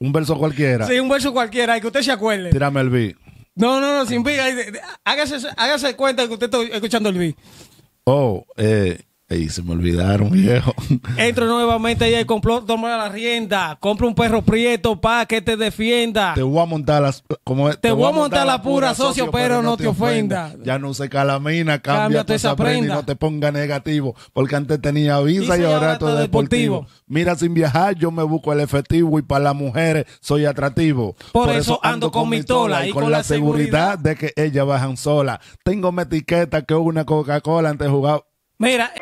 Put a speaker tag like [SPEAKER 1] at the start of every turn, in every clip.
[SPEAKER 1] un verso cualquiera. Sí,
[SPEAKER 2] un verso cualquiera, y que usted se acuerde. Tírame el beat. No, no, no, sin beat. Hágase, hágase cuenta que usted está escuchando el beat.
[SPEAKER 1] Oh, eh, y se me olvidaron, viejo.
[SPEAKER 2] Entro nuevamente y el complot toma la rienda. Compra un perro prieto para que te defienda. Te
[SPEAKER 1] voy a montar las. Como te, voy, a montar la pura, socio, pero, no, te ofenda. Ya no se calamina, cambia, esa Y no te ponga negativo. Porque antes tenía visa y, ahora todo deportivo. Mira, sin viajar, yo me busco el efectivo y para las mujeres soy atractivo. Por, eso, ando con, mi tola y con, la, seguridad, de que ellas bajan sola. Tengo mi etiqueta que una Coca-Cola antes de jugar. Mira.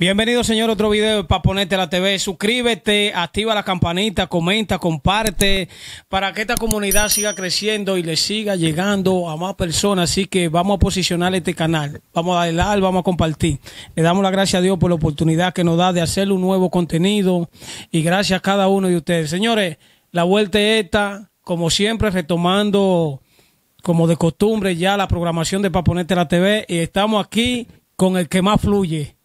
[SPEAKER 2] Bienvenido, señor, otro video para ponerte la TV. Suscríbete, activa la campanita, comenta, comparte para que esta comunidad siga creciendo y le siga llegando a más personas. Así que vamos a posicionar este canal. Vamos a darle like, vamos a compartir. Le damos las gracias a Dios por la oportunidad que nos da de hacer un nuevo contenido y gracias a cada uno de ustedes. Señores, la vuelta es esta, como siempre, retomando como de costumbre ya la programación de Paponete la TV y estamos aquí con el que más fluye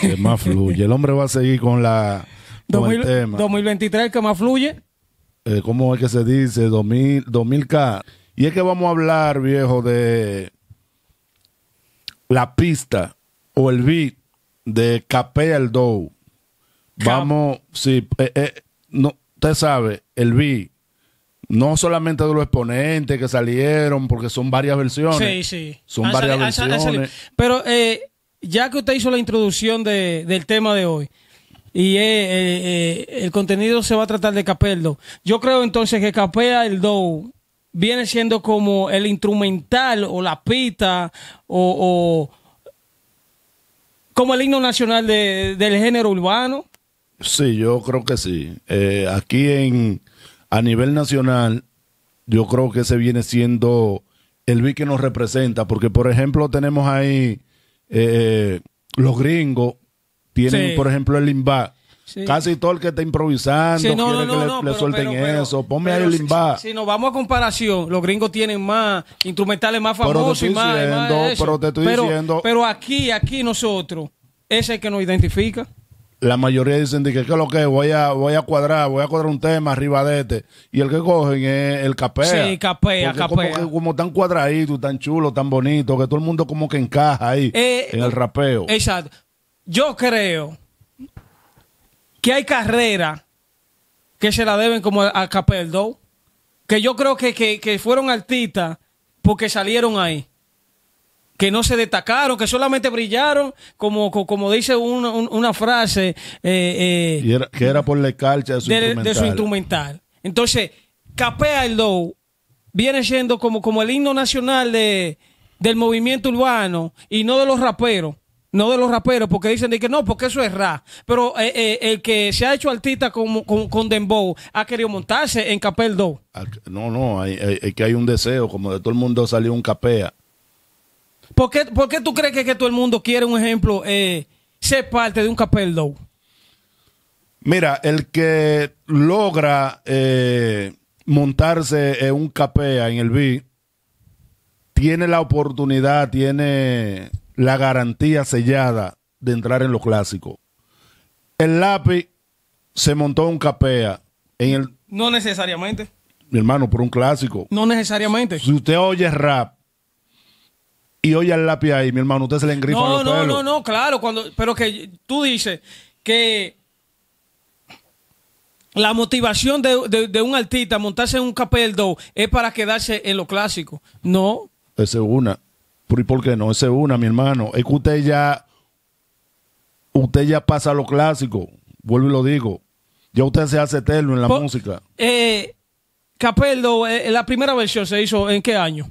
[SPEAKER 1] que más fluye. El hombre va a seguir con la. 2023,
[SPEAKER 2] que más fluye.
[SPEAKER 1] Eh, ¿Cómo es que se dice? 2000, k Y es que vamos a hablar, viejo, de la pista o el beat de Capella el Vamos, sí, eh, eh, no, usted sabe, el beat, no solamente de los exponentes que salieron, porque son varias versiones. Sí, sí. Son varias versiones.
[SPEAKER 2] Pero eh, ya que usted hizo la introducción de, del tema de hoy, y eh, eh, eh, el contenido se va a tratar de Capeldo, yo creo entonces que Capea el viene siendo como el instrumental o la pita o, como el himno nacional del género urbano.
[SPEAKER 1] Sí, yo creo que sí. aquí en a nivel nacional, yo creo que ese viene siendo el vi que nos representa, porque por ejemplo tenemos ahí eh, los gringos tienen, por ejemplo, el limba. Casi todo el que está improvisando quiere que le, suelten eso. Ponme el limba.
[SPEAKER 2] Si, nos vamos a comparación, los gringos tienen más instrumentales más famosos y más, Pero te estoy diciendo. Pero aquí, aquí nosotros, ese es el que nos identifica
[SPEAKER 1] la mayoría dicen que es lo que voy a voy a cuadrar, voy a cuadrar un tema arriba de este. Y el que cogen es el capea. Sí,
[SPEAKER 2] capea, capea.
[SPEAKER 1] Como, tan cuadradito, tan chulo, tan bonito, que todo el mundo como que encaja ahí eh, en el rapeo.
[SPEAKER 2] Exacto. Yo creo que hay carreras que se la deben como a do que yo creo que, que, que fueron artistas porque salieron ahí que no se destacaron, que solamente brillaron, como, como dice una, frase. Eh, eh, que era
[SPEAKER 1] por la calcha de su,
[SPEAKER 2] instrumental. Entonces, Capea el Low viene siendo como, como el himno nacional de, del movimiento urbano y no de los raperos. No de los raperos, porque dicen que no, porque eso es rap. Pero eh, el que se ha hecho artista con, con, con Dembow ha querido montarse en el Dow. Ah,
[SPEAKER 1] no, no, es que hay un deseo, como de todo el mundo salió un Capea
[SPEAKER 2] ¿Por qué, tú crees que, todo el mundo quiere, un ejemplo, eh, ser parte de un Capel
[SPEAKER 1] Mira, el que logra eh, montarse en un capea en el B, tiene la oportunidad, tiene la garantía sellada de entrar en los clásicos. El lápiz se montó un capea en el...
[SPEAKER 2] No necesariamente.
[SPEAKER 1] Mi hermano, por un clásico. No necesariamente. Si usted oye rap, y oye el lápiz ahí, mi hermano, usted se le engrifa no, los no, No, no,
[SPEAKER 2] no, claro, cuando, pero que tú dices que la motivación de, un artista montarse en un capeldo es para quedarse en lo clásico.
[SPEAKER 1] No. Esa es una. ¿Y por qué no? Esa es una, mi hermano. Es que usted ya, usted ya pasa lo clásico. Vuelvo y lo digo. Ya usted se hace eterno en la música.
[SPEAKER 2] Eh, capeldo, eh, la primera versión se hizo en qué año?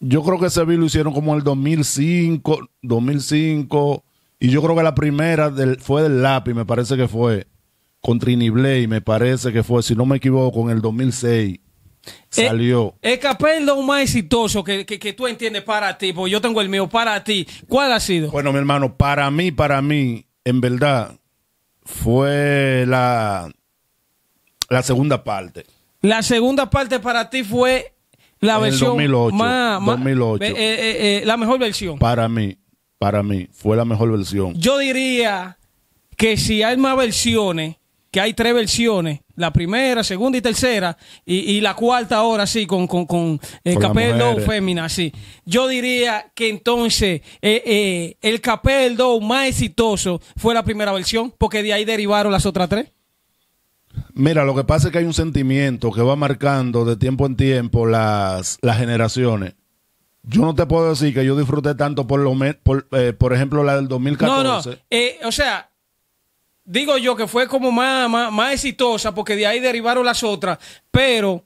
[SPEAKER 1] yo creo que ese video lo hicieron como en el 2005, 2005, y yo creo que la primera fue del lápiz, me parece que fue, con Trini Blay, me parece que fue, si no me equivoco, en el 2006. Eh, salió.
[SPEAKER 2] Eh, el, el más exitoso que, tú entiendes para ti, porque yo tengo el mío
[SPEAKER 1] para ti. ¿Cuál ha sido? Bueno, mi hermano, para mí, para mí, en verdad, fue la, la segunda parte. La segunda parte
[SPEAKER 2] para ti fue
[SPEAKER 1] la versión 2008, eh, eh,
[SPEAKER 2] eh, la mejor versión.
[SPEAKER 1] Para mí, para mí, fue la mejor versión.
[SPEAKER 2] Yo diría que si hay más versiones, que hay tres versiones, la primera, segunda y tercera, y, la cuarta ahora sí, con, con, con, Fémina, sí. Yo diría que entonces el Dow más exitoso fue la primera versión, porque de ahí derivaron las otras tres.
[SPEAKER 1] Mira, lo que pasa es que hay un sentimiento que va marcando de tiempo en tiempo las, las generaciones. Yo no te puedo decir que yo disfruté tanto por lo me, por, eh, ejemplo la del 2014. No, no.
[SPEAKER 2] Eh, o sea, digo yo que fue como más, más, exitosa porque de ahí derivaron las otras, pero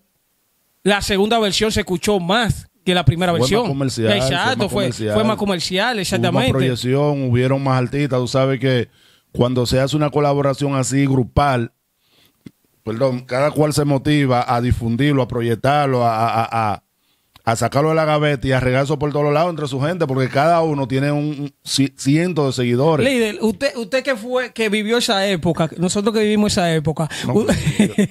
[SPEAKER 2] la segunda versión se escuchó más que la primera versión. fue, más comercial, fue, más
[SPEAKER 1] comercial exactamente. Hubo más proyección, hubieron más artistas, tú sabes que cuando se hace una colaboración así grupal, perdón, cada cual se motiva a difundirlo, a proyectarlo, a, a a sacarlo de la gaveta y a eso por todos lados entre su gente, porque cada uno tiene un ciento de seguidores.
[SPEAKER 2] Líder, usted, usted que fue, que vivió esa época, nosotros que vivimos esa época.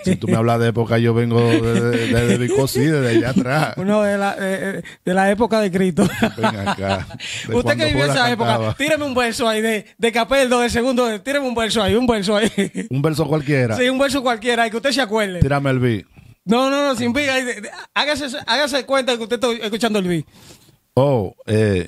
[SPEAKER 1] si tú me hablas de época, yo vengo de de, de, de, allá atrás.
[SPEAKER 2] Uno de la, eh, eh, de, la época de Cristo.
[SPEAKER 1] venga acá. Usted que vivió esa época,
[SPEAKER 2] tíreme un verso ahí de, de Capeldo, de segundo, tíreme un verso ahí, un verso ahí.
[SPEAKER 1] Un verso cualquiera. Sí,
[SPEAKER 2] un verso cualquiera, y que usted se acuerde. Tírame el beat. No, no, no, sin pica. Hágase, hágase cuenta que usted está escuchando el beat.
[SPEAKER 1] Oh, eh,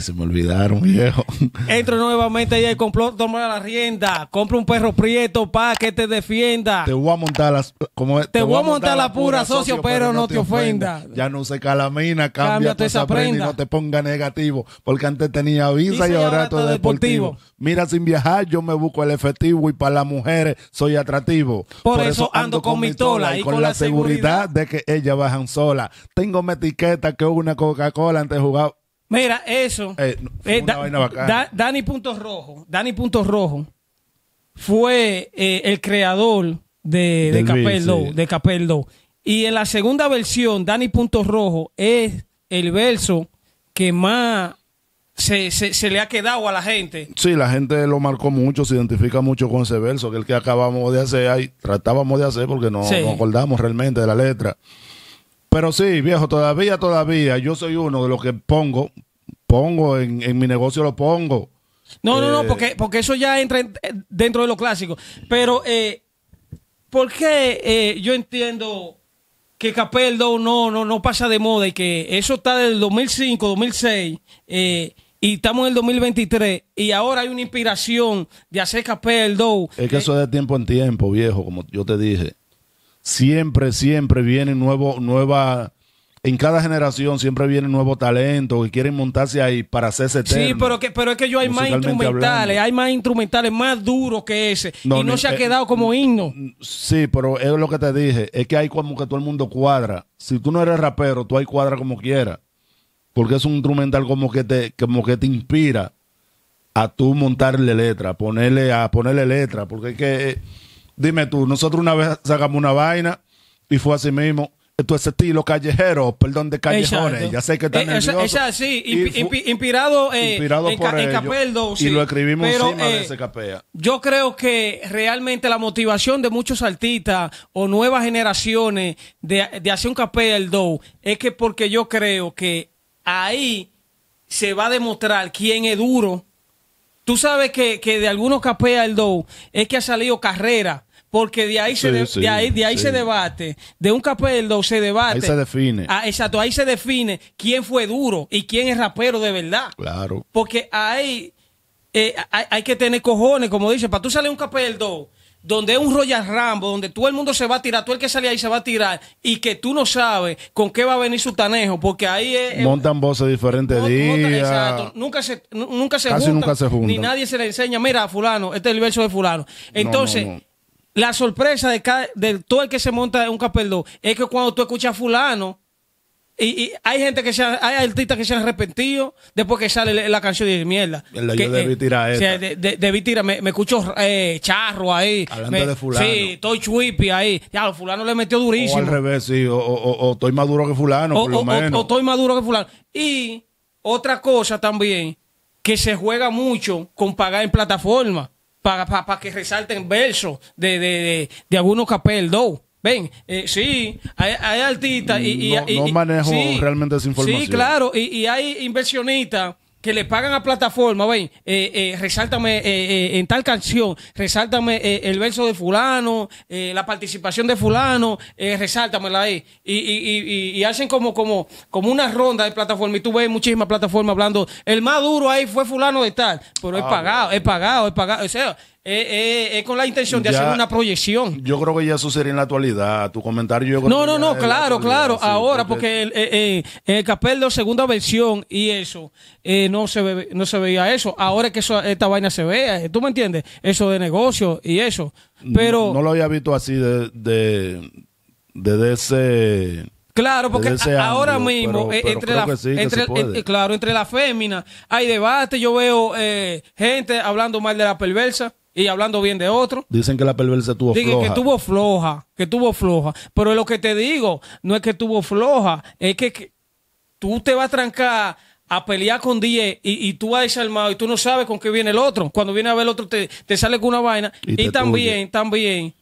[SPEAKER 1] se me olvidaron, viejo.
[SPEAKER 2] Entro nuevamente ahí el complot toma la rienda. Compro un perro prieto pa' que te defienda.
[SPEAKER 1] Te voy a montar las. Como, te, voy, a montar la pura, socio, pero, no te ofenda. Ya no se calamina, cambia esa prenda. y no te ponga negativo. Porque antes tenía visa y, ahora todo deportivo. Mira, sin viajar, yo me busco el efectivo y para las mujeres soy atractivo. Por, eso,
[SPEAKER 2] ando con, mi tola y con, la seguridad,
[SPEAKER 1] de que ellas bajan sola. Tengo mi etiqueta que una Coca-Cola antes jugaba
[SPEAKER 2] Mira, eso. Eh, eh, Danny Dani Puntos Rojo. Dani
[SPEAKER 1] Punto Rojo fue
[SPEAKER 2] eh, el creador de, de Capel de Y en la segunda versión, Dani Punto Rojo es el verso que más se, le ha quedado a la gente.
[SPEAKER 1] Sí, la gente lo marcó mucho, se identifica mucho con ese verso, que el que acabamos de hacer, ahí, tratábamos de hacer porque no, no acordamos realmente de la letra. Pero sí, viejo, todavía, todavía, yo soy uno de los que pongo, pongo en, mi negocio, lo pongo. No, no, no, eh, porque,
[SPEAKER 2] porque eso ya entra eh, dentro de lo clásico. Pero, eh, ¿por qué eh, yo entiendo que Capeldo no, no, no pasa de moda y que eso está del 2005, 2006? y estamos en el 2023 y ahora hay una inspiración de hacer Capel Dow. Es que
[SPEAKER 1] eso es de tiempo en tiempo, viejo, como yo te dije siempre, siempre viene nuevo, nueva, en cada generación siempre viene nuevo talento que quieren montarse ahí para hacerse eterno. Sí, pero,
[SPEAKER 2] que, pero es que yo hay más instrumentales, hay más instrumentales más duros que ese y no se ha eh, quedado como himno.
[SPEAKER 1] Sí, pero es lo que te dije, es que hay como que todo el mundo cuadra. Si tú no eres rapero, tú hay cuadra como quieras. Porque es un instrumental como que te como que te inspira a tú montarle letra, ponerle a ponerle letra, porque es que eh, Dime tú, nosotros una vez sacamos una vaina y fue así mismo. Esto es estilo callejero, perdón, de callejones. Ya sé que está eh, nervioso. Esa, eh, inspirado, en, por Y lo escribimos encima de eh, ese capea.
[SPEAKER 2] Yo creo que realmente la motivación de muchos artistas o nuevas generaciones de, de hacer un Capeldo es que porque yo creo que ahí se va a demostrar quién es duro, Tú sabes que, que de algunos capea el do es que ha salido carrera porque de ahí, se, de, ahí, de ahí se debate, de un capeldo se debate. Ahí se define. Ah, exacto, ahí se define quién fue duro y quién es rapero de verdad. Claro. Porque ahí eh, hay, hay, que tener cojones, como dice, para tú salir un capeldo donde es un Royal Rambo, donde todo el mundo se va a tirar, todo el que sale ahí se va a tirar, y que tú no sabes con qué va a venir su tanejo, porque ahí
[SPEAKER 1] es, Montan voces diferentes no, días.
[SPEAKER 2] Nunca se, nunca se, casi nunca se Ni nadie se le enseña, mira, fulano, este es el verso de fulano. Entonces... la sorpresa de, cada, todo el que se monta en un capeldo es que cuando tú escuchas fulano, y, hay gente que se ha, hay artistas que se han arrepentido después que sale la canción de mierda. debí eh, tirar De, debí tirar, me, escucho eh, charro ahí. Hablando de fulano. Sí, estoy chuipi ahí. Ya, fulano le metió durísimo. O al
[SPEAKER 1] revés, sí, o, estoy más duro que fulano, o, estoy
[SPEAKER 2] más duro que fulano. Y otra cosa también, que se juega mucho con pagar en plataforma para, para, que resalten versos de, de, de, algunos capel, Ven, eh, sí, hay, hay artistas y, manejo realmente esa información. Sí, claro, y, hay inversionistas que le pagan a plataforma, ven, eh, eh resáltame eh, eh, en tal canción, resáltame el verso de fulano, la participación de fulano, resáltamela ahí. Y, y, hacen como, como, como una ronda de plataforma. Y tú ves muchísimas plataformas hablando, el más duro ahí fue fulano de tal, pero es ah, pagado, es pagado, es pagado. O sea, eh, eh, es con la intención de hacer una
[SPEAKER 1] proyección. Yo creo que ya eso sería en la actualidad. Tu comentario. Yo no, no, no, claro, claro. ahora, porque,
[SPEAKER 2] el, eh, el de segunda versión y eso, no, se no se veía eso. Ahora es que eso, esta vaina se vea. ¿Tú me entiendes? Eso de negocio y eso.
[SPEAKER 1] Pero. No, lo había visto así de, desde ese. Claro, porque ahora mismo, entre la, entre,
[SPEAKER 2] claro, entre la fémina hay debate. Yo veo gente hablando mal de la perversa y hablando bien de otro.
[SPEAKER 1] Dicen que la perversa tuvo Dicen que tuvo
[SPEAKER 2] floja, que tuvo floja. Pero lo que te digo, no es que tuvo floja, es que, tú te vas a trancar a pelear con 10 y, y, tú vas desarmado y tú no sabes con qué viene el otro. Cuando viene a ver el otro te, sale con una vaina. Y, también, también,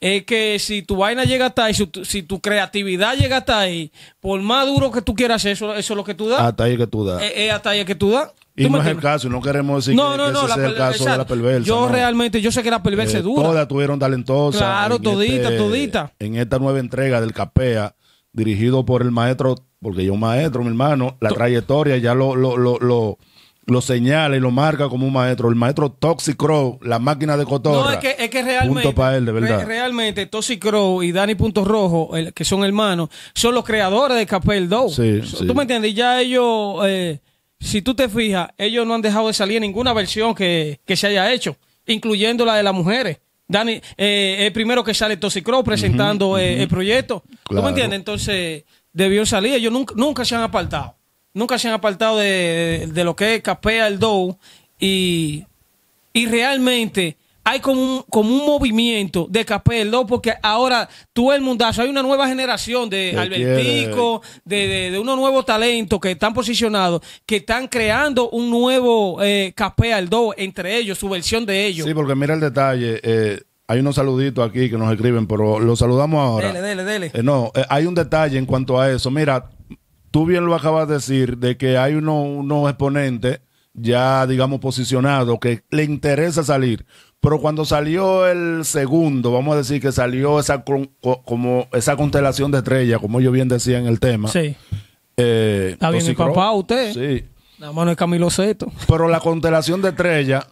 [SPEAKER 2] es que si tu vaina llega hasta ahí, si tu, creatividad llega hasta ahí, por más duro que tú quieras eso, eso es lo que tú das. Hasta
[SPEAKER 1] ahí que tú das. Es,
[SPEAKER 2] eh, eh, hasta ahí que tú das. Y no es el
[SPEAKER 1] caso, no queremos decir que, no, el caso de la perversa. Yo realmente,
[SPEAKER 2] yo sé que la perversa eh, dura.
[SPEAKER 1] Todas tuvieron talentosa. Claro, todita, este, todita. En esta nueva entrega del CAPEA, dirigido por el maestro, porque yo maestro, mi hermano, la trayectoria ya lo, lo, lo, lo lo señala y lo marca como un maestro. El maestro Toxic Crow, la máquina de cotorra. No, es que, realmente. Punto para él, de verdad.
[SPEAKER 2] realmente, Toxic Crow y Dani Punto Rojo, el, que son hermanos, son los creadores de Capel 2. Sí, ¿Tú me entiendes? ya ellos. Eh, si tú te fijas, ellos no han dejado de salir ninguna versión que, se haya hecho, incluyendo la de las mujeres. Dani, el eh, primero que sale Toxicro presentando eh, el proyecto. ¿Cómo ¿Tú me entiendes? Entonces, debió salir. Ellos nunca, nunca se han apartado. Nunca se han apartado de, lo que es Capea el Dow. Y, y realmente hay como un, como un movimiento de Aldo, porque ahora todo el mundazo, hay una nueva generación de Albertico, de, de, unos nuevos talentos que están posicionados, que están creando un nuevo eh, capé al entre ellos, su versión de ellos. Sí,
[SPEAKER 1] porque mira el detalle. Eh, hay unos saluditos aquí que nos escriben, pero los saludamos ahora. Dele, dele, dele. Eh, no, eh, hay un detalle en cuanto a eso. Mira, tú bien lo acabas de decir, de que hay unos uno exponentes ya, digamos, posicionados que le interesa salir pero cuando salió el segundo, vamos a decir que salió esa como esa constelación de estrellas, como yo bien decía en el tema. Sí. Eh, Está bien papá, usted. Sí.
[SPEAKER 2] La mano de Camilo
[SPEAKER 1] Seto. Pero la constelación de estrella,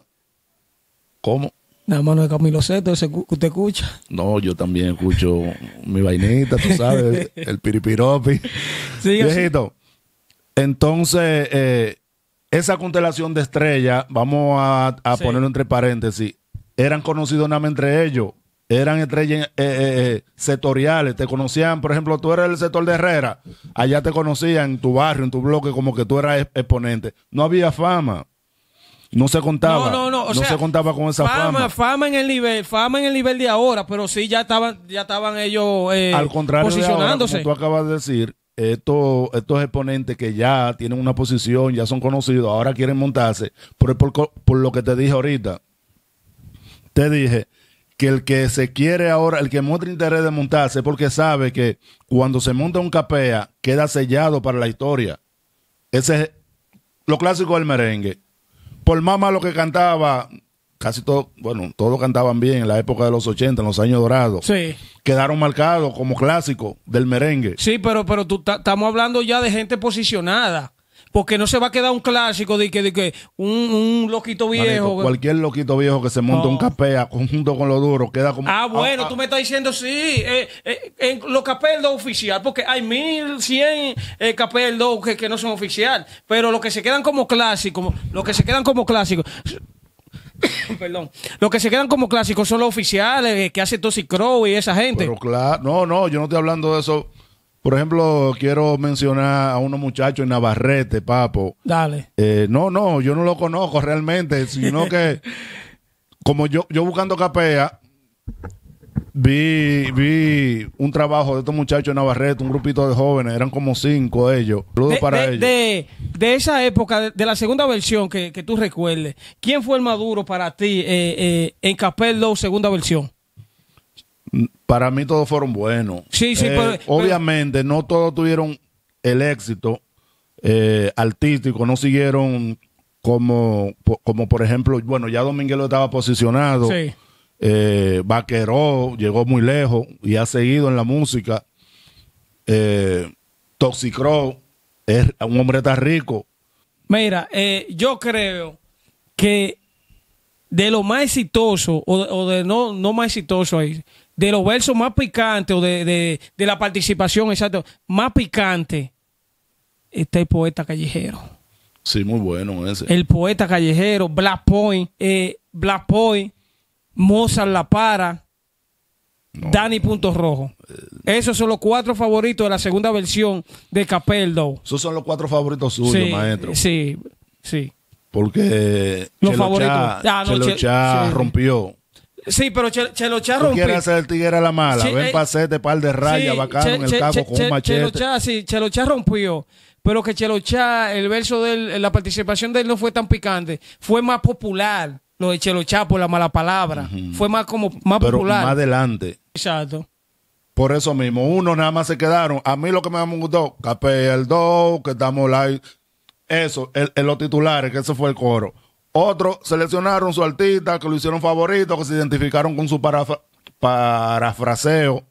[SPEAKER 1] ¿cómo?
[SPEAKER 2] La mano de Camilo Seto, usted escucha.
[SPEAKER 1] No, yo también escucho mi vainita, tú sabes, el, piripiropi. Sí, Viejito. Entonces, eh, esa constelación de estrella, vamos a, ponerlo entre paréntesis, eran conocidos nada más entre ellos, eran estrellas eh, eh, eh, sectoriales, te conocían, por ejemplo, tú eras el sector de Herrera, allá te conocían en tu barrio, en tu bloque, como que tú eras exponente. No había fama. No se contaba. No, no, no. se contaba con esa fama,
[SPEAKER 2] fama, en el nivel, fama en el nivel de ahora, pero sí ya estaban, ya estaban ellos eh, Al contrario tú
[SPEAKER 1] acabas de decir, estos, estos exponentes que ya tienen una posición, ya son conocidos, ahora quieren montarse, por, por lo que te dije ahorita, te dije que el que se quiere ahora, el que muestra interés de montarse, porque sabe que cuando se monta un capea, queda sellado para la historia. Ese es lo clásico del merengue. Por más malo que cantaba, casi todos, bueno, todos cantaban bien en la época de los 80, en los años dorados. Sí. Quedaron marcados como clásicos del merengue. Sí, pero,
[SPEAKER 2] pero tú estamos hablando ya de gente posicionada porque no se va a quedar un clásico de que, de que un, loquito viejo. cualquier
[SPEAKER 1] loquito viejo que se monta un capea junto con lo duro queda como. Ah, bueno, tú me
[SPEAKER 2] estás diciendo sí. Eh, eh, en los capeldos oficial, porque hay 1100 eh, capeldos que, que, no son oficiales, pero los que se quedan como clásicos, los que se quedan como clásicos.
[SPEAKER 1] Perdón.
[SPEAKER 2] Los que se quedan como clásicos son los oficiales eh, que hace Tosi Crow y esa gente. Pero
[SPEAKER 1] claro, no, no, yo no estoy hablando de eso por ejemplo, quiero mencionar a unos muchachos en Navarrete, papo. Dale. Eh, no, no, yo no lo conozco realmente, sino que como yo, yo buscando capea, vi, vi un trabajo de estos muchachos en Navarrete, un grupito de jóvenes, eran como cinco ellos. de,
[SPEAKER 2] ellos. De, esa época, de, la segunda versión que, que, tú recuerdes, ¿quién fue el maduro para ti eh, eh, en Capel segunda versión?
[SPEAKER 1] Para mí todos fueron buenos. Sí, sí, eh, pues, pues- obviamente no todos tuvieron el éxito eh, artístico, no siguieron como, como por ejemplo, bueno, ya Dominguelo estaba posicionado. Sí. Eh, vaqueró, llegó muy lejos y ha seguido en la música. Toxicro es un hombre tan rico. Mira, yo
[SPEAKER 2] creo que de lo más exitoso, o, de no, no más exitoso ahí, de los versos más picantes o de, la participación, exacto, más picante, está el poeta callejero.
[SPEAKER 1] Sí, muy bueno ese.
[SPEAKER 2] El poeta callejero, Black Point, eh, Black Point, Mozart La Para, Dani Puntos rojo Esos son los cuatro favoritos de la segunda versión de Capeldo. Esos son los cuatro favoritos suyos, maestro. Sí, sí.
[SPEAKER 1] Porque los favoritos. Ah, rompió. Sí, pero Chelo rompió. quieres hacer el tigre a la mala. Ven eh, para de par de rayas bacano en el cabo con un machete.
[SPEAKER 2] Chelo sí, Chelo rompió. Pero que Chelocha el verso de él, la participación de él no fue tan picante. Fue más popular lo de Chelocha por la mala palabra. Fue más como más pero popular. más
[SPEAKER 1] adelante. Exacto. Por eso mismo, uno nada más se quedaron. A mí lo que me gustó, Capé el do, que estamos like. Eso, en los titulares, que ese fue el coro. Otros seleccionaron su artista que lo hicieron favorito, que se identificaron con su parafraseo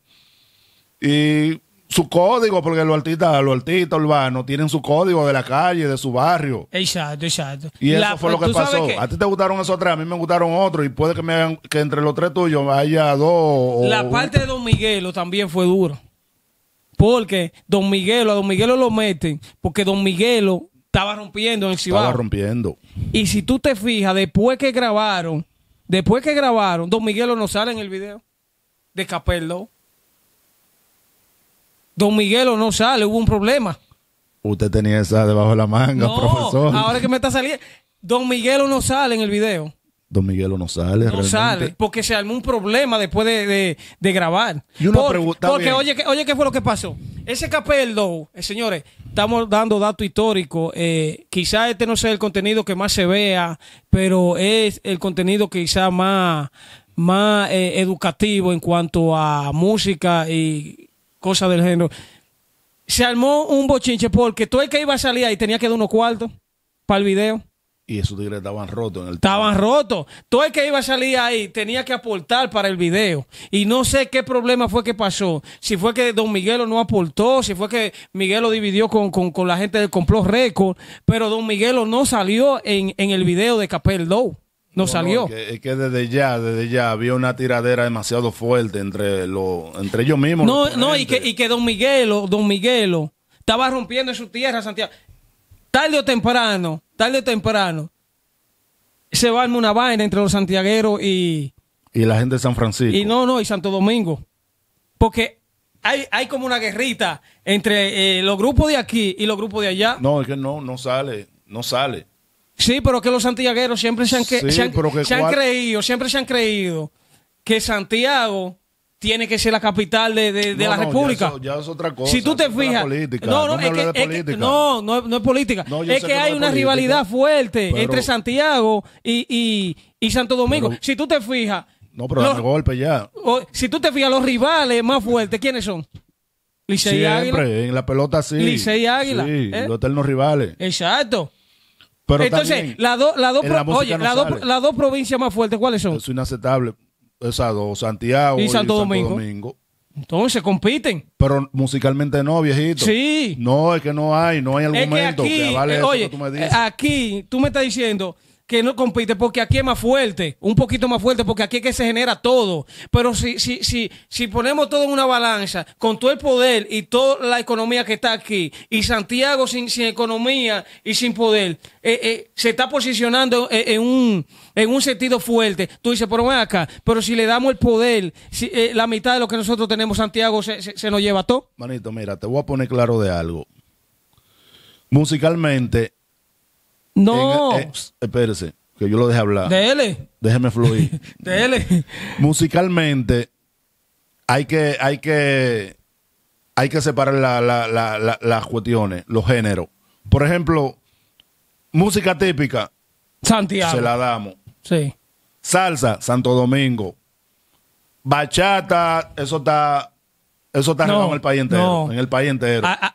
[SPEAKER 1] y su código, porque los artistas, los artistas urbanos tienen su código de la calle, de su barrio.
[SPEAKER 2] Exacto, exacto. Y eso fue lo que pasó. A
[SPEAKER 1] ti te gustaron esos tres, a mí me gustaron otros, y puede que me que entre los tres tuyos haya dos. La parte
[SPEAKER 2] de Don Miguelo también fue duro. Porque Don Miguelo, a Don Miguelo lo meten, porque Don Miguelo estaba rompiendo en el Estaba
[SPEAKER 1] rompiendo.
[SPEAKER 2] Y si tú te fijas, después que grabaron, después que grabaron, Don Miguelo no sale en el video de Capello. Don Miguelo no sale, hubo un problema.
[SPEAKER 1] Usted tenía esa debajo de la manga, no, profesor. Ahora que me
[SPEAKER 2] está saliendo. Don Miguelo no sale en el video.
[SPEAKER 1] Don Miguelo no sale. No sale,
[SPEAKER 2] porque se armó un problema después de, de, grabar. Y Porque, oye, oye, ¿qué fue lo que pasó? Ese capeldo, eh, señores, estamos dando dato histórico. Eh, quizá este no sea el contenido que más se vea, pero es el contenido quizá más, más eh, educativo en cuanto a música y cosas del género. Se armó un bochinche porque todo el que iba a salir ahí tenía que dar unos cuartos para el video.
[SPEAKER 1] Y esos tigres estaban rotos en el
[SPEAKER 2] Estaban rotos. Todo el que iba a salir ahí tenía que aportar para el video. Y no sé qué problema fue que pasó. Si fue que Don Miguelo no aportó, si fue que Miguelo dividió con, la gente del complot record pero Don Miguelo no salió en, el video de Capel Low. No, salió.
[SPEAKER 1] es, que, desde ya, desde ya había una tiradera demasiado fuerte entre los, entre ellos mismos. No, no, y
[SPEAKER 2] que, y que Don Miguelo, Don Miguelo, estaba rompiendo en su tierra, Santiago. Tarde o temprano, tarde o temprano, se va a armar una vaina entre los santiagueros y...
[SPEAKER 1] Y la gente de San Francisco.
[SPEAKER 2] Y no, no, y Santo Domingo. Porque hay, como una guerrita entre eh, los grupos de aquí y los grupos de allá. No, es que no, no sale, no sale. Sí, pero que los santiagueros siempre se han, se han creído, siempre se han creído que Santiago tiene que ser la capital de, de, la República. Ya, es otra cosa. Si tú te fijas. No, no, es que, no, no, es política. es que, hay una rivalidad fuerte entre Santiago y, y, Santo Domingo. si tú te fijas. No, pero los,
[SPEAKER 1] golpe ya.
[SPEAKER 2] si tú te fijas, los rivales más fuertes, ¿quiénes son? Licey y Águila.
[SPEAKER 1] en la pelota sí. Licey Águila. Sí, ¿eh? los eternos rivales.
[SPEAKER 2] Exacto.
[SPEAKER 1] Pero Entonces, las dos la la oye, las dos provincias más fuertes, ¿cuáles son? eso Es inaceptable dos, Santiago y Santo, Domingo. Domingo. Entonces compiten. Pero musicalmente no, viejito. Sí. No, es que no hay, no hay argumento momento que, vale eh, oye, tú
[SPEAKER 2] me eh, Aquí tú me estás diciendo que no compite porque aquí es más fuerte, un poquito más fuerte, porque aquí es que se genera todo. Pero si, si, si, si ponemos todo en una balanza, con todo el poder y toda la economía que está aquí, y Santiago sin, sin economía y sin poder, eh, eh, se está posicionando en, un, en un sentido fuerte. Tú dices, pero ven acá, pero si le damos el poder, si, eh, la mitad de lo que nosotros tenemos, Santiago se, se, nos lleva todo.
[SPEAKER 1] Manito, mira, te voy a poner claro de algo. Musicalmente, no. Eh, espérese, que yo lo deje hablar. Dele. Déjeme fluir. Dele. Musicalmente, hay que, hay que, hay que separar las cuestiones, los géneros. Por ejemplo, música típica. Santiago. Se la damos. Sí. Salsa, Santo Domingo. Bachata, eso está eso está en el país entero. En el país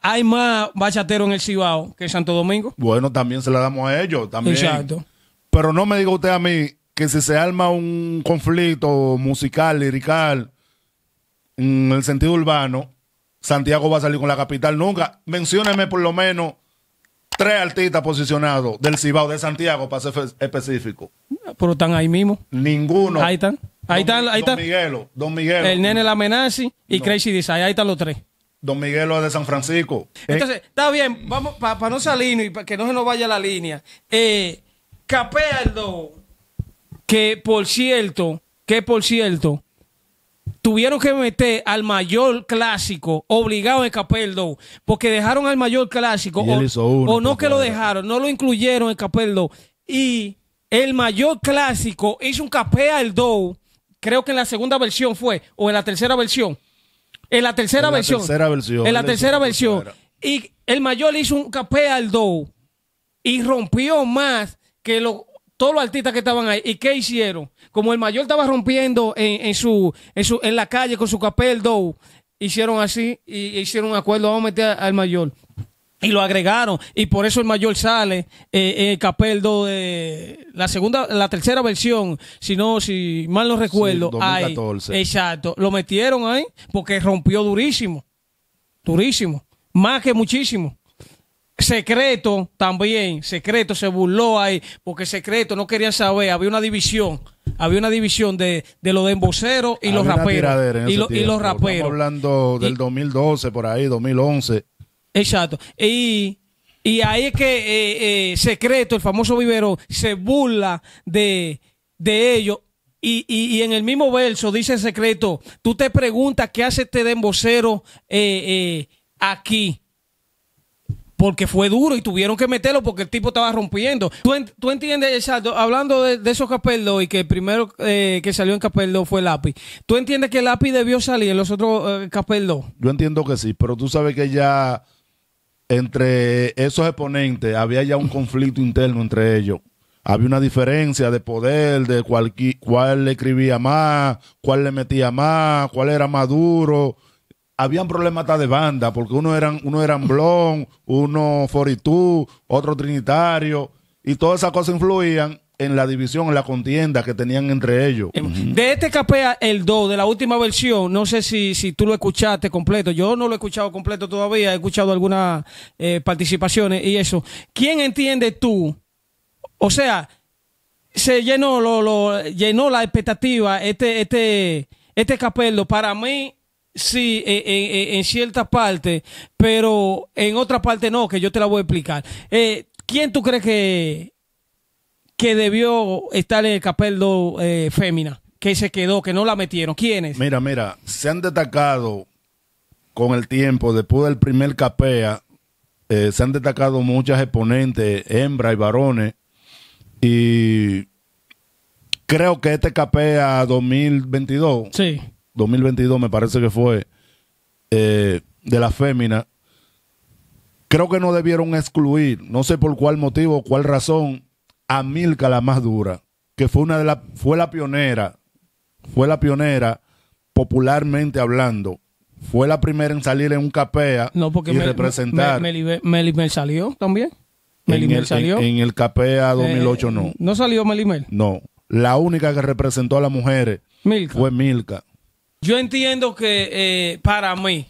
[SPEAKER 2] hay más bachateros en el Cibao que en Santo Domingo. Bueno, también se la damos a ellos.
[SPEAKER 1] También. Exacto. Pero no me diga usted a mí que si se arma un conflicto musical, lirical, en el sentido urbano, Santiago va a salir con la capital nunca. Mencióneme por lo menos tres artistas posicionados del Cibao de Santiago para ser específico. Pero están ahí mismo. Ninguno. Ahí están. Ahí están, ahí está. Don Miguelo, Don El nene la y Crazy Design. Ahí están los tres. Don Miguelo es de San Francisco. Eh, Entonces,
[SPEAKER 2] está bien, vamos, para no salirnos y para que no se nos vaya la línea. Eh, Capeldo, que por cierto, que por cierto, tuvieron que meter al mayor clásico obligado de Capeldo, porque dejaron al mayor clásico, o, no que lo dejaron, no lo incluyeron en Capeldo, y el mayor clásico hizo un Capeldo creo que en la segunda versión fue, o en la tercera versión. En la tercera versión. En la tercera versión. Y el mayor hizo un capé al Dow y rompió más que lo, todos los artistas que estaban ahí. ¿Y qué hicieron? Como el mayor estaba rompiendo en, su, en, la calle con su capé al Dow, hicieron así y hicieron un acuerdo. Vamos a meter al mayor y lo agregaron y por eso el mayor sale eh, en el Capeldo de la segunda la tercera versión si no si mal no recuerdo exacto lo metieron ahí porque rompió durísimo durísimo más que muchísimo secreto también secreto se burló ahí porque secreto no querían saber había una división había una división de, de los emboceros y los raperos y, los raperos
[SPEAKER 1] hablando del 2012 por ahí 2011
[SPEAKER 2] Exacto. Y, y ahí es que eh, eh, Secreto, el famoso Vivero, se burla de, de ellos. Y, en el mismo verso dice Secreto, tú te preguntas qué hace este dembocero eh, aquí. Porque fue duro y tuvieron que meterlo porque el tipo estaba rompiendo. ¿Tú, entiendes, exacto, hablando de, de esos capeldos y que el primero que salió en capello fue Lápiz. ¿Tú entiendes que el Lápiz debió salir en los otros capeldos?
[SPEAKER 1] Yo entiendo que sí, pero tú sabes que ya entre esos exponentes había ya un conflicto interno entre ellos. Había una diferencia de poder, de cuál, le escribía más, cuál le metía más, cuál era más duro. Habían problemas hasta de banda, porque uno eran, uno eran blon, uno foritú, otro trinitario, y todas esas cosas influían en la división, en la contienda que tenían entre ellos. De
[SPEAKER 2] este capea el 2, de la última versión, no sé si, tú lo escuchaste completo, yo no lo he escuchado completo todavía, he escuchado algunas eh, participaciones y eso. ¿Quién entiende tú? O sea, se llenó, lo, llenó la expectativa, este, este, este capello, para mí Sí, en, en, en, cierta parte, pero en otra parte no, que yo te la voy a explicar. Eh, ¿Quién tú crees que que debió estar en el capeldo eh, fémina, que se quedó, que no la metieron. ¿Quiénes?
[SPEAKER 1] Mira, mira, se han destacado con el tiempo, después del primer capea, eh, se han destacado muchas exponentes, hembras y varones, y creo que este capea 2022, 2022 me parece que fue, eh, de la fémina, creo que no debieron excluir, no sé por cuál motivo, cuál razón, a Milka la más dura, que fue una de las, fue la pionera, fue la pionera popularmente hablando. Fue la primera en salir en un capea y representar.
[SPEAKER 2] Melimel salió también.
[SPEAKER 1] Melimel en salió. En, el capea 2008 eh, no. ¿No salió Melimel? No. La única que representó a las mujeres fue Milka.
[SPEAKER 2] Yo entiendo que eh, para mí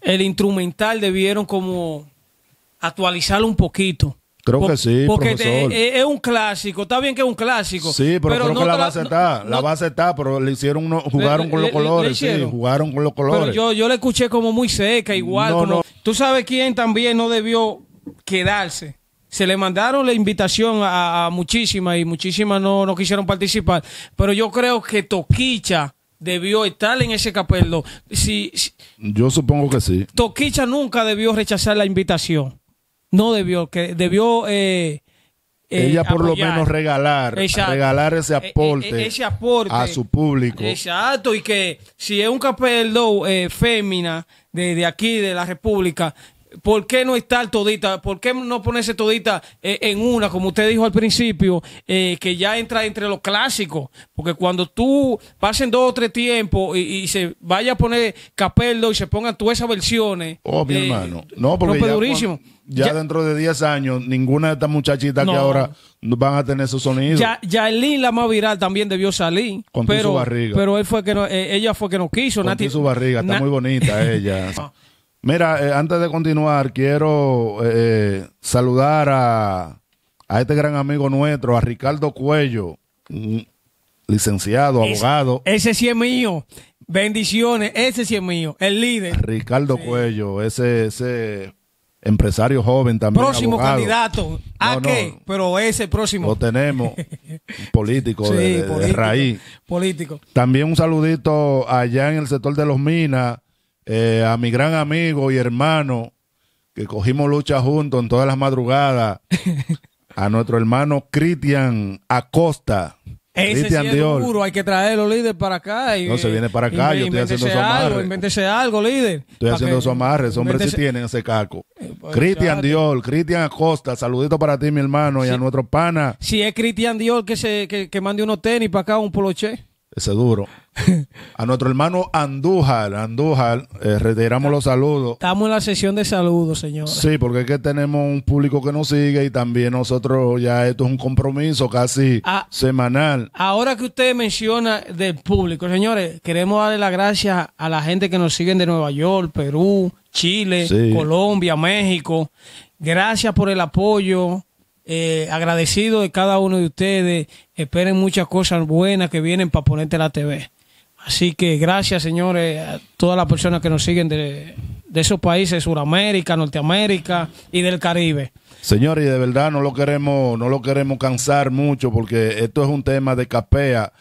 [SPEAKER 2] el instrumental debieron como actualizarlo un poquito
[SPEAKER 1] Creo que sí, porque e,
[SPEAKER 2] Es, un clásico, está bien que es un clásico. Sí, pero, creo que la base
[SPEAKER 1] está, la base está, pero le hicieron uno, jugaron con los colores, jugaron con los colores. Pero
[SPEAKER 2] yo, yo le escuché como muy seca, igual. No, Tú sabes quién también no debió quedarse. Se le mandaron la invitación a, muchísimas y muchísimas no, no quisieron participar. Pero yo creo que Toquicha debió estar en ese capello. si,
[SPEAKER 1] yo supongo que sí.
[SPEAKER 2] Toquicha nunca debió rechazar la invitación no debió, que debió... Eh, eh, ella por lo menos
[SPEAKER 1] regalar, regalar ese e- e- aporte, e- ese aporte, a su público.
[SPEAKER 2] Exacto, y que si es un capello eh, fémina de, aquí, de la República, ¿por qué no estar todita? ¿Por qué no ponerse todita eh, en una, como usted dijo al principio, que ya entra entre los clásicos? Porque cuando tú pasen dos o tres tiempos y, se vaya a poner capello y se pongan todas esas versiones.
[SPEAKER 1] Oh, mi hermano. No, porque. durísimo ya, dentro de 10 años, ninguna de estas muchachitas que ahora van a tener su sonido.
[SPEAKER 2] Ya, link la más viral, también debió salir. Con su barriga. Pero él fue que no,
[SPEAKER 1] eh, ella fue que no quiso. Con su barriga, está muy bonita ella. Ah. Mira, eh, antes de continuar, quiero eh, saludar a, este gran amigo nuestro, a Ricardo Cuello, licenciado, abogado. Ese sí es mío. Bendiciones, ese sí es mío, el líder. Ricardo Cuello, ese, ese empresario joven también. Próximo candidato.
[SPEAKER 2] ¿A ah, qué? Pero ese próximo. Lo
[SPEAKER 1] tenemos. Político, sí, de, político, raíz. Político. También un saludito allá en el sector de los minas, eh, a mi gran amigo y hermano, que cogimos lucha juntos en todas las madrugadas, a nuestro hermano Cristian Acosta, ese sí es duro,
[SPEAKER 2] hay que traerlo, líder, para acá. no, se viene para acá, yo estoy haciendo su Invéntese algo, líder. Estoy haciendo su
[SPEAKER 1] amarre, ese hombres sí tienen ese caco. Eh, pues, Cristian Dior, Cristian Acosta, saludito para ti, mi hermano, y a nuestro pana.
[SPEAKER 2] Si es Cristian Dior que, se, que, mande unos tenis para acá, un poloche.
[SPEAKER 1] Ese duro. A nuestro hermano Andújar, Andújar, eh, reiteramos retiramos los saludos. Estamos en la sesión de
[SPEAKER 2] saludos, señor.
[SPEAKER 1] Sí, porque es que tenemos un público que nos sigue y también nosotros ya esto es un compromiso casi ah, semanal.
[SPEAKER 2] Ahora que usted menciona del público, señores, queremos darle las gracias a la gente que nos sigue de Nueva York, Perú, Chile, Colombia, México. Gracias por el apoyo eh, agradecido de cada uno de ustedes. Esperen muchas cosas buenas que vienen para ponerte la TV. Así que gracias, señores, a todas las personas que nos siguen de, de esos países, Suramérica, Norteamérica y del Caribe.
[SPEAKER 1] Señores, de verdad no lo queremos, no lo queremos cansar mucho porque esto es un tema de capea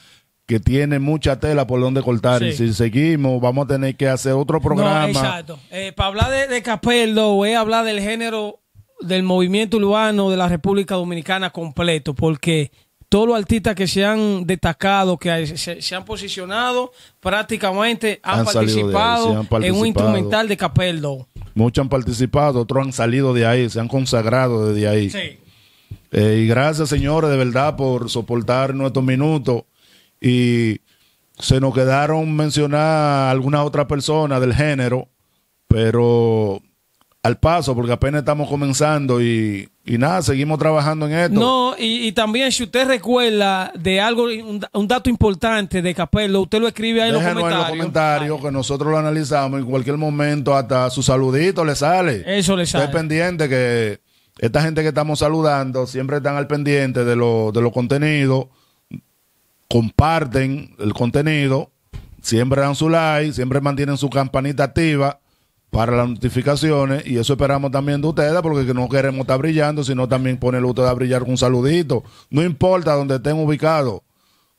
[SPEAKER 1] que tiene mucha tela por donde cortar. Y si seguimos, vamos a tener que hacer otro programa. exacto.
[SPEAKER 2] Eh, para hablar de, de Capeldo, voy a hablar del género del movimiento urbano de la República Dominicana completo, porque todos los artistas que se han destacado, que se, han posicionado, prácticamente han, participado en un instrumental de Capeldo.
[SPEAKER 1] Muchos han participado, otros han salido de ahí, se han consagrado desde ahí. Eh, y gracias, señores, de verdad, por soportar nuestros minutos. Y se nos quedaron mencionar alguna otra persona del género, pero al paso, porque apenas estamos comenzando y, nada, seguimos trabajando en esto. No,
[SPEAKER 2] y, también si usted recuerda de algo, un, dato importante de Capello, usted lo escribe ahí en los comentarios. en los
[SPEAKER 1] comentarios que nosotros lo analizamos en cualquier momento hasta su saludito le sale. Eso le sale. estoy pendiente que esta gente que estamos saludando siempre están al pendiente de los contenidos, comparten el contenido, siempre dan su like, siempre mantienen su campanita activa para las notificaciones y eso esperamos también de ustedes porque no queremos estar brillando, sino también ponerlo ustedes a brillar con un saludito. No importa donde estén ubicados,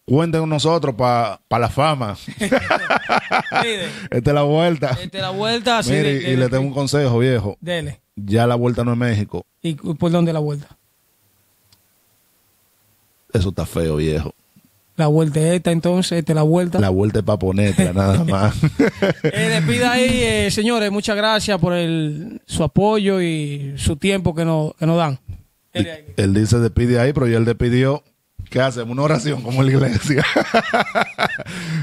[SPEAKER 1] cuenten con nosotros para la fama. Esta es la vuelta. Esta es la vuelta. Mire, y le tengo un consejo, viejo. Dele. Ya la vuelta no es México.
[SPEAKER 2] ¿Y por dónde la vuelta?
[SPEAKER 1] Eso está feo, viejo.
[SPEAKER 2] La vuelta esta, entonces, te la vuelta. La
[SPEAKER 1] vuelta es para ponerla, nada más.
[SPEAKER 2] eh, despida ahí, eh, señores, muchas gracias por el, su apoyo y su tiempo que, nos que nos dan.
[SPEAKER 1] Él, dice despide ahí, pero yo él despidió, ¿qué hacemos? Una oración como en la iglesia.